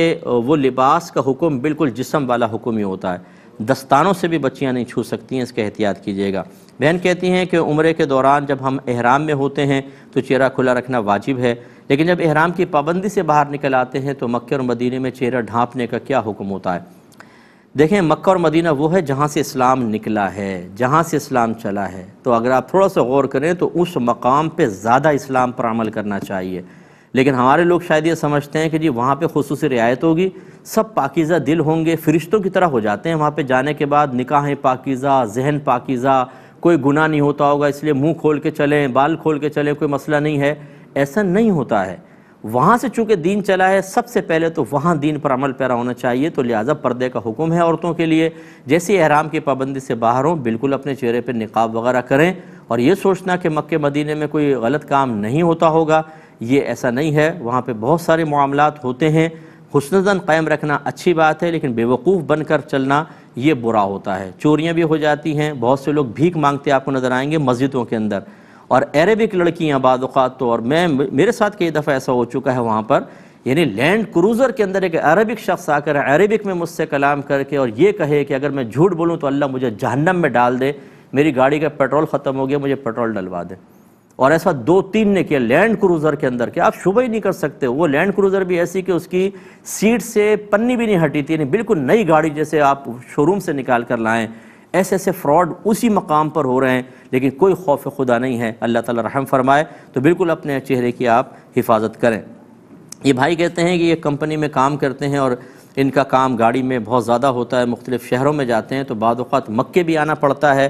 Speaker 1: वो लिबास का हुक्म बिल्कुल जिसम वाला हुक्म ही होता है दस्तानों से भी बच्चियाँ नहीं छू सकती हैं इसका एहतियात कीजिएगा बहन कहती हैं कि उम्र के दौरान जब हम अहराम में होते हैं तो चेहरा खुला रखना वाजिब है लेकिन जब अहराम की पाबंदी से बाहर निकल आते हैं तो मक्के और मदीने में चेहरा ढांपने का क्या हुक्म होता है देखें मक्का और मदीना वो है जहाँ से इस्लाम निकला है जहाँ से इस्लाम चला है तो अगर आप थोड़ा सा गौर करें तो उस मकाम पे ज़्यादा इस्लाम पर अमल करना चाहिए लेकिन हमारे लोग शायद ये समझते हैं कि जी वहाँ पे खसूस रियायत होगी सब पाकिज़ा दिल होंगे फ़रिश्तों की तरह हो जाते हैं वहाँ पर जाने के बाद निकाहें पाकिज़ा जहन पाकिज़ा कोई गुना नहीं होता होगा इसलिए मुँह खोल के चलें बाल खोल के चलें कोई मसला नहीं है ऐसा नहीं होता है वहाँ से चूँकि दीन चला है सबसे पहले तो वहाँ दीन पर अमल पैरा होना चाहिए तो लिहाजा पर्दे का हुक्म है औरतों के लिए जैसे अहराम की पाबंदी से बाहर हों बिल्कुल अपने चेहरे पर निकाब वगैरह करें और ये सोचना कि मक्के मदीने में कोई गलत काम नहीं होता होगा ये ऐसा नहीं है वहाँ पर बहुत सारे मामला होते हैं हसन कायम रखना अच्छी बात है लेकिन बेवकूफ़ बनकर चलना ये बुरा होता है चोरियाँ भी हो जाती हैं बहुत से लोग भीख मांगते आपको नज़र आएंगे मस्जिदों के अंदर और अरेबिक लड़कियाँ बाद तो और मैं मेरे साथ कई दफ़ा ऐसा हो चुका है वहाँ पर यानी लैंड क्रूज़र के अंदर एक अरबिक शख्स आकर अरबिक में मुझसे कलाम करके और ये कहे कि अगर मैं झूठ बोलूँ तो अल्लाह मुझे जहन्नम में डाल दे मेरी गाड़ी का पेट्रोल ख़त्म हो गया मुझे पेट्रोल डलवा दे और ऐसा दो तीन ने किया लैंड क्रूज़र के अंदर कि आप शुभ ही नहीं कर सकते वो लैंड क्रूज़र भी ऐसी कि उसकी सीट से पन्नी भी नहीं हटी थी यानी बिल्कुल नई गाड़ी जैसे आप शोरूम से निकाल कर लाएँ ऐसे ऐसे फ्रॉड उसी मकाम पर हो रहे हैं लेकिन कोई खौफ खुदा नहीं है अल्लाह ताला रहम फरमाए तो बिल्कुल अपने चेहरे की आप हिफाजत करें ये भाई कहते हैं कि ये कंपनी में काम करते हैं और इनका काम गाड़ी में बहुत ज़्यादा होता है मुख्तलिफ़ शहरों में जाते हैं तो बाद मक्के भी आना पड़ता है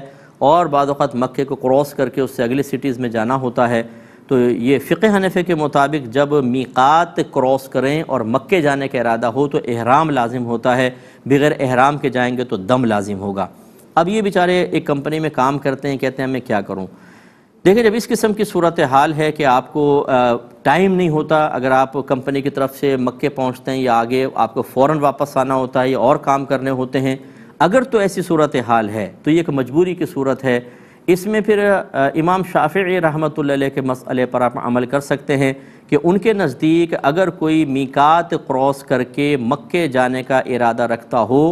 Speaker 1: और बाद मक्के को क्रॉस करके उससे अगली सिटीज़ में जाना होता है तो ये फ़िक हनफ़े के मुताबिक जब मीकात क्रॉस करें और मक्के जाने का इरादा हो तो एहराम लाजिम होता है बगैर एहराम के जाएंगे तो दम लाजिम होगा अब ये बेचारे एक कंपनी में काम करते हैं कहते हैं मैं क्या करूँ देखिए जब इस किस्म की सूरत हाल है कि आपको टाइम नहीं होता अगर आप कंपनी की तरफ से मक्के पहुंचते हैं या आगे आपको फ़ौर वापस आना होता है या और काम करने होते हैं अगर तो ऐसी सूरत हाल है तो ये एक मजबूरी की सूरत है इसमें फिर इमाम शाफी रहमत के मसले पर आप अमल कर सकते हैं कि उनके नज़दीक अगर कोई मीकात क्रॉस करके मक्के जाने का इरादा रखता हो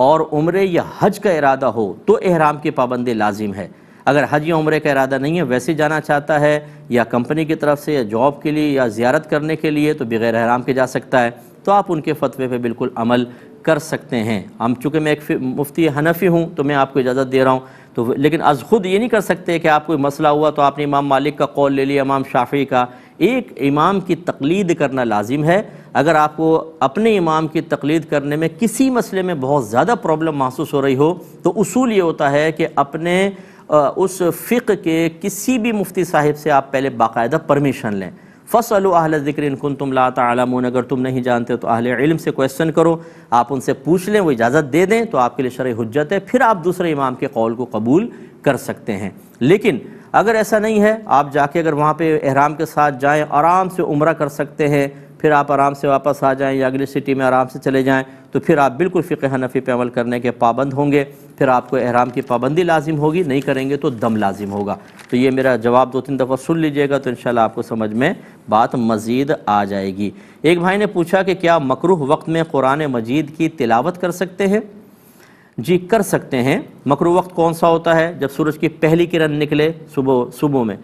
Speaker 1: और उम्र या हज का इरादा हो तो एहराम की पाबंदी लाजिम है अगर हज या उम्र का इरादा नहीं है वैसे जाना चाहता है या कंपनी की तरफ से या जॉब के लिए या ज्यारत करने के लिए तो बगैर एहराम के जा सकता है तो आप उनके फतवे पर बिल्कुल अमल कर सकते हैं हम चूँकि मैं एक मुफ्ती हनफी हूँ तो मैं आपको इजाज़त दे रहा हूँ तो लेकिन अज खुद ये नहीं कर सकते कि आप कोई मसला हुआ तो आपने इमाम मालिक का कॉल ले लिया इमाम शाफी का एक इमाम की तकलीद करना लाजिम है अगर आपको अपने इमाम की तकलीद करने में किसी मसले में बहुत ज़्यादा प्रॉब्लम महसूस हो रही हो तो उसूल ये होता है कि अपने उस फ़िक के किसी भी मुफ्ती साहिब से आप पहले बाकायदा परमिशन लें फ़सल अहल ज़िक्र इनकुन तुम ला तमून अगर तुम नहीं जानते तो अहल इलम से क्वेश्चन करो आप उनसे पूछ लें वो इजाज़त दे दें तो आपके लिए शर हजत है फिर आप दूसरे इमाम के कौल को कबूल कर सकते हैं लेकिन अगर ऐसा नहीं है आप जाके अगर वहाँ पे अहराम के साथ जाएं आराम से उम्र कर सकते हैं फिर आप आराम से वापस आ जाएं या अगली सिटी में आराम से चले जाएं तो फिर आप बिल्कुल फ़िक हनफी पे अमल करने के पाबंद होंगे फिर आपको अहराम की पाबंदी लाजिम होगी नहीं करेंगे तो दम लाजिम होगा तो ये मेरा जवाब दो तीन दफ़ा सुन लीजिएगा तो इन आपको समझ में बात मज़ीद आ जाएगी एक भाई ने पूछा कि क्या मकरू वक्त में कुरान मजीद की तिलावत कर सकते हैं जी कर सकते हैं मकरू वक्त कौन सा होता है जब सूरज की पहली किरण निकले सुबह सुबह में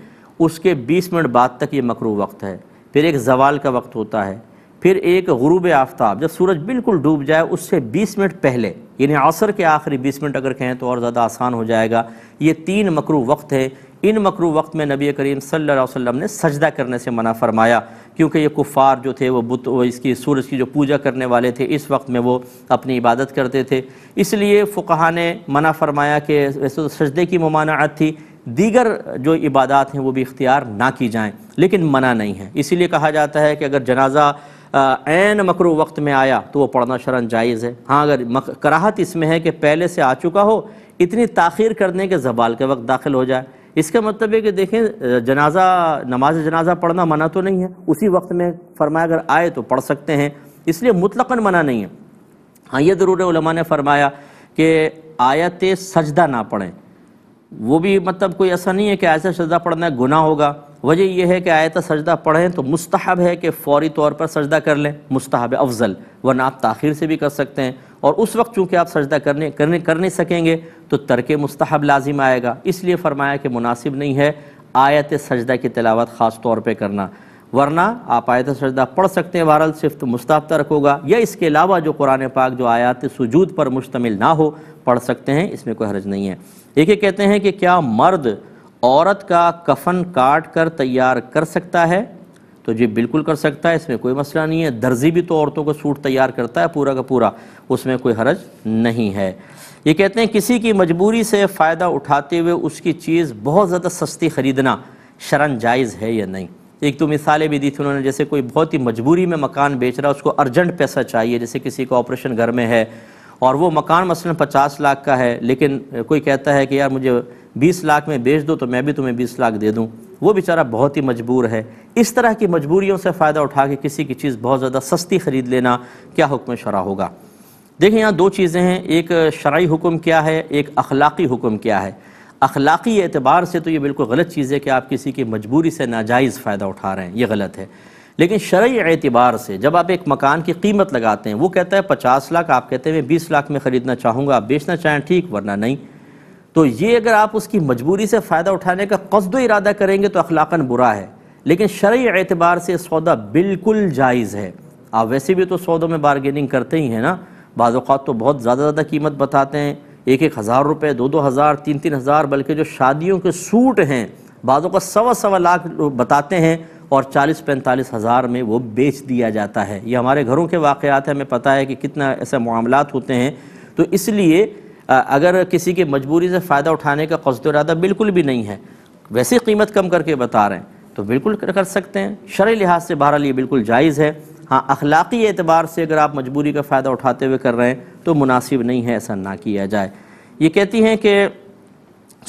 Speaker 1: उसके 20 मिनट बाद तक ये मकरू वक्त है फिर एक जवाल का वक्त होता है फिर एक गुरूब आफ्ताब जब सूरज बिल्कुल डूब जाए उससे 20 मिनट पहले यानी असर के आखिरी 20 मिनट अगर कहें तो और ज़्यादा आसान हो जाएगा ये तीन मकरू वक्त है इन मकरू वक्त में नबी करीम सल्लल्लाहु अलैहि वसल्लम ने सजदा करने से मना फरमाया क्योंकि ये कुफ़ार जो थे वो बुत वो इसकी सूरज की जो पूजा करने वाले थे इस वक्त में वो अपनी इबादत करते थे इसलिए फ़ुकहा ने मना फरमाया कि वैसे तो सजदे की ममानात थी दीगर जो इबादत हैं वो भी इख्तियार ना की जाएँ लेकिन मना नहीं है इसीलिए कहा जाता है कि अगर जनाजा ऐन मकरू वक्त में आया तो वो पढ़ना शरण जायज़ है हाँ अगर मक, कराहत इसमें है कि पहले से आ चुका हो इतनी ताखिर करने के जबाल के वक्त दाखिल हो जाए इसका मतलब है कि देखें जनाजा नमाज जनाजा पढ़ना मना तो नहीं है उसी वक्त में फरमाया अगर आए तो पढ़ सकते हैं इसलिए मुतलकन मना नहीं है हाँ ये ज़रूर ने फरमाया कि आयत सजदा ना पढ़ें वो भी मतलब कोई ऐसा नहीं है कि आयत सजदा पढ़ना गुना होगा वजह यह है कि आयत सजदा पढ़ें तो मुस्तहब है कि फ़ौरी तौर पर सजदा कर लें मुस्तहब अफजल वरना आप ताखिर से भी कर सकते हैं और उस वक्त चूँकि आप सजदा करने करने कर नहीं सकेंगे तो तरक मस्तहब लाजिम आएगा इसलिए फ़रमाया कि मुनासिब नहीं है आयत सजदा की तलावत ख़ास तौर पर करना वरना आप आयत सजदा पढ़ सकते हैं वारल सिर्फ तो मुस्ताब तरक होगा या इसके अलावा जो कुरान पाक जो आयात सजूद पर मुश्तमिल ना हो पढ़ सकते हैं इसमें कोई हर्ज नहीं है एक ही कहते हैं कि क्या मर्द औरत का कफन काट कर तैयार कर सकता है तो जी बिल्कुल कर सकता है इसमें कोई मसला नहीं है दर्जी भी तो औरतों को सूट तैयार करता है पूरा का पूरा उसमें कोई हरज नहीं है ये कहते हैं किसी की मजबूरी से फ़ायदा उठाते हुए उसकी चीज़ बहुत ज़्यादा सस्ती ख़रीदना शरण जायज़ है या नहीं एक तो मिसालें भी दी थी उन्होंने जैसे कोई बहुत ही मजबूरी में मकान बेच रहा है उसको अर्जेंट पैसा चाहिए जैसे किसी का ऑपरेशन घर में है और वो मकान मसलन पचास लाख का है लेकिन कोई कहता है कि यार मुझे बीस लाख में बेच दो तो मैं भी तुम्हें बीस लाख दे दूँ वो बेचारा बहुत ही मजबूर है इस तरह की मजबूरियों से फ़ायदा उठा के किसी की चीज़ बहुत ज़्यादा सस्ती ख़रीद लेना क्या हुक्म शरा होगा देखें यहाँ दो चीज़ें हैं एक शराई हुक्म क्या है एक अखलाक़ी हुक्म क्या है अखलाक़ी एतबार से तो ये बिल्कुल गलत चीज़ है कि आप किसी की मजबूरी से नाजायज़ फ़ायदा उठा रहे हैं ये गलत है लेकिन शर्य एतबार से जब आप एक मकान की कीमत लगाते हैं वो कहता है पचास लाख आप कहते हैं मैं बीस लाख में ख़रीदना चाहूँगा आप बेचना चाहें ठीक वरना नहीं तो ये अगर आप उसकी मजबूरी से फ़ायदा उठाने का कसद इरादा करेंगे तो अखलाकन बुरा है लेकिन शर्य एतबार से सौदा बिल्कुल जायज़ है आप वैसे भी तो सौदों में बारगेनिंग करते ही हैं ना बाज़ात तो बहुत ज़्यादा ज़्यादा कीमत बताते हैं एक एक हज़ार रुपये दो दो हज़ार तीन तीन हज़ार बल्कि जो शादियों के सूट हैं बाज़ों का सवा सवा लाख बताते हैं और चालीस पैंतालीस हज़ार में वो बेच दिया जाता है ये हमारे घरों के वाक़ हैं हमें पता है कि कितना ऐसे मामला होते हैं तो इसलिए अगर किसी की मजबूरी से फ़ायदा उठाने का कस्त इरादा बिल्कुल भी नहीं है वैसे कीमत कम करके बता रहे हैं तो बिल्कुल कर सकते हैं शर लिहाज से बहरहाल ये बिल्कुल जायज़ है हाँ अखलाक़ी एतबार से अगर आप मजबूरी का फ़ायदा उठाते हुए कर रहे हैं तो मुनासिब नहीं है ऐसा ना किया जाए ये कहती हैं कि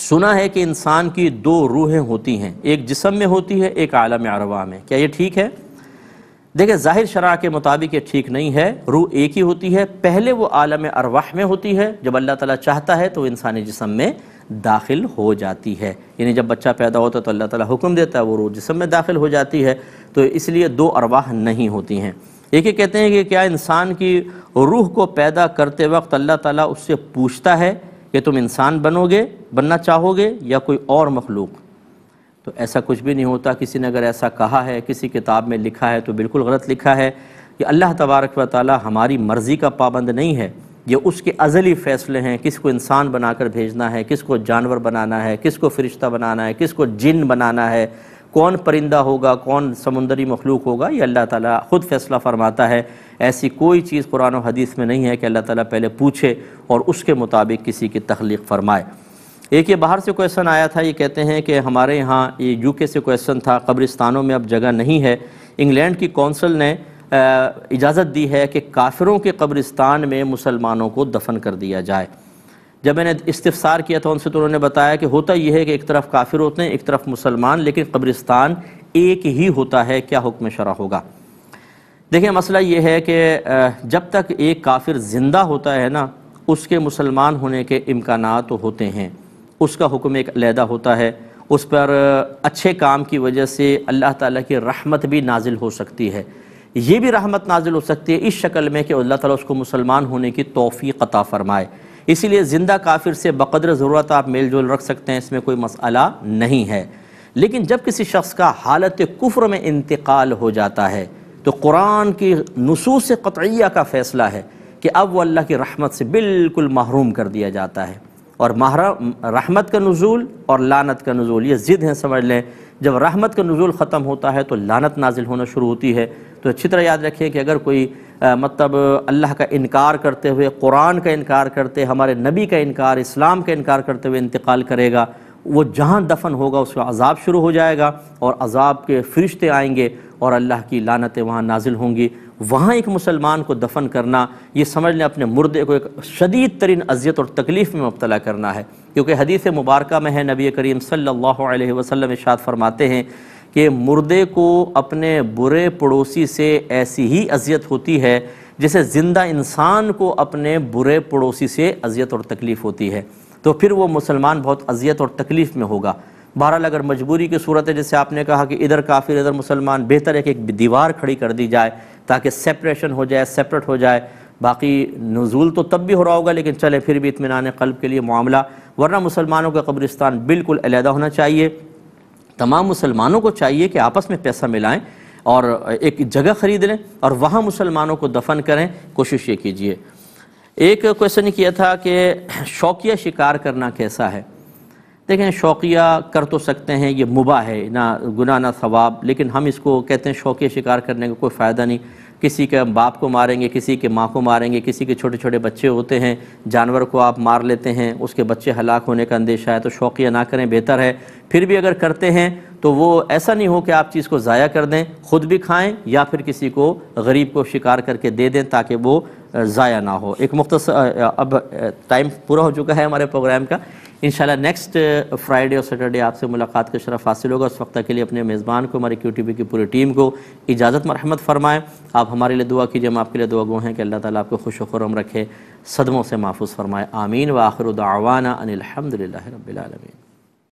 Speaker 1: सुना है कि इंसान की दो रूहें होती हैं एक जिसम में होती है एक आलम अरवा में क्या ये ठीक है देखिए ज़ाहिर शरा के मुताबिक ये ठीक नहीं है रूह एक ही होती है पहले वो आलम अरवाह में होती है जब अल्लाह ताला चाहता है तो इंसानी जिसम में दाखिल हो जाती है यानी जब बच्चा पैदा होता है तो अल्लाह ताला हुक्म देता है वो रू जिसम में दाखिल हो जाती है तो इसलिए दो अरवाह नहीं होती हैं एक ही कहते हैं कि क्या इंसान की रूह को पैदा करते वक्त अल्लाह ताला उससे पूछता है कि तुम इंसान बनोगे बनना चाहोगे या कोई और मखलूक़ तो ऐसा कुछ भी नहीं होता किसी ने अगर ऐसा कहा है किसी किताब में लिखा है तो बिल्कुल गलत लिखा है कि अल्लाह तबारक व ताली हमारी मर्ज़ी का पाबंद नहीं है ये उसके अजली फ़ैसले हैं किसको इंसान बनाकर भेजना है किसको जानवर बनाना है किसको फ़रिश्ता बनाना है किसको जिन बनाना है कौन परिंदा होगा कौन समुंदरी मखलूक होगा ये अल्लाह ताला ख़ुद फ़ैसला फ़रमाता है ऐसी कोई चीज़ कुरान और हदीस में नहीं है कि अल्लाह ताला पहले पूछे और उसके मुताबिक किसी की तख्लीक फ़रमाए एक ये बाहर से क्वेश्चन आया था ये कहते हैं कि हमारे यहाँ ये यूके से क्वेश्चन था कब्रिस्तानों में अब जगह नहीं है इंग्लैंड की कौंसल ने इजाज़त दी है कि काफिरों के कब्रिस्तान में मुसलमानों को दफन कर दिया जाए जब मैंने इस्तफसार किया था उनसे तो उन्होंने बताया कि होता यह है कि एक तरफ काफिर होते हैं एक तरफ मुसलमान लेकिन कब्रिस्तान एक ही होता है क्या हुक्म शरा होगा देखिए मसला ये है कि जब तक एक काफिर ज़िंदा होता है ना उसके मुसलमान होने के इम्कान तो होते हैं उसका हुक्म एक अलहदा होता है उस पर अच्छे काम की वजह से अल्लाह ताला की रहमत भी नाजिल हो सकती है ये भी रहमत नाजिल हो सकती है इस शक्ल में कि अल्लाह ताला उसको मुसलमान होने की तोफ़ी कता फ़रमाए इसीलिए ज़िंदा काफिर से बकदर ज़रूरत आप मेल जोल रख सकते हैं इसमें कोई मसला नहीं है लेकिन जब किसी शख्स का हालत कुफ्र में इंतकाल हो जाता है तो कुरान की नसूस कतैया का फ़ैसला है कि अब वह अल्लाह की रहमत से बिल्कुल महरूम कर दिया जाता है और महरा रहमत का नज़ुल और लानत का नज़ुल ये ज़िद हैं समझ लें जब रहमत का नज़ुल ख़त्म होता है तो लानत नाजिल होना शुरू होती है तो अच्छी तरह याद रखें कि अगर कोई आ, मतलब अल्लाह का इनकार करते हुए कुरान का इनकार करते हमारे नबी का इनकार इस्लाम का इनकार करते हुए इंतकाल करेगा वो जहाँ दफन होगा उसका अजाब शुरू हो जाएगा और अजाब के फरिश्ते आएंगे और अल्लाह की लानतें वहाँ नाजिल होंगी वहाँ एक मुसलमान को दफन करना ये समझ लें अपने मुर्दे को एक शदीद तरीन अजियत और तकलीफ़ में मुबतला करना है क्योंकि हदीस मुबारक में है नबी करीम सल्लल्लाहु अलैहि वसल्लम इशाद फरमाते हैं कि मुर्दे को अपने बुरे पड़ोसी से ऐसी ही अजियत होती है जैसे ज़िंदा इंसान को अपने बुरे पड़ोसी से अजियत और तकलीफ़ होती है तो फिर वो मुसलमान बहुत अजियत और तकलीफ़ में होगा बहरहाल अगर मजबूरी की सूरत है जैसे आपने कहा कि इधर काफिर इधर मुसलमान बेहतर है कि एक दीवार खड़ी कर दी जाए ताकि सेपरेशन हो जाए सेपरेट हो जाए बाकी नजूल तो तब भी हो रहा होगा लेकिन चले फिर भी इतमान कल्ब के लिए मामला वरना मुसलमानों का कब्रिस्तान बिल्कुल अलहदा होना चाहिए तमाम मुसलमानों को चाहिए कि आपस में पैसा मिलाएँ और एक जगह ख़रीद लें और वहाँ मुसलमानों को दफन करें कोशिश ये कीजिए एक क्वेश्चन किया था कि शौकिया शिकार करना कैसा है देखें शौकिया कर तो सकते हैं ये मुबा है ना गुना ना सवाब लेकिन हम इसको कहते हैं शौकिया शिकार करने का कोई फ़ायदा नहीं किसी के बाप को मारेंगे किसी के माँ को मारेंगे किसी के छोटे छोटे बच्चे होते हैं जानवर को आप मार लेते हैं उसके बच्चे हलाक होने का अंदेशा है तो शौकिया ना करें बेहतर है फिर भी अगर करते हैं तो वो ऐसा नहीं हो कि आप चीज़ को ज़ाया कर दें ख़ुद भी खाएं या फिर किसी को गरीब को शिकार करके दे दें ताकि वो ज़ाया ना हो एक मुख्त अब टाइम पूरा हो चुका है हमारे प्रोग्राम का इन नेक्स्ट फ्राइडे और सैटरडे आपसे मुलाकात का शरफ हासिल होगा उस वक्त के लिए अपने मेज़बान को हमारी क्यू टी की पूरी टीम को इजाज़त मरहमत फ़रमाएँ आप हमारे लिए दुआ कीजिए हम आपके लिए दुआ गो हैं कि अल्लाह ताला आपको खुश वरम रखे सदमों से महफूज फरमाए आमीन व आखिर दावाना अनिलहमदिल्ला रबीआलमी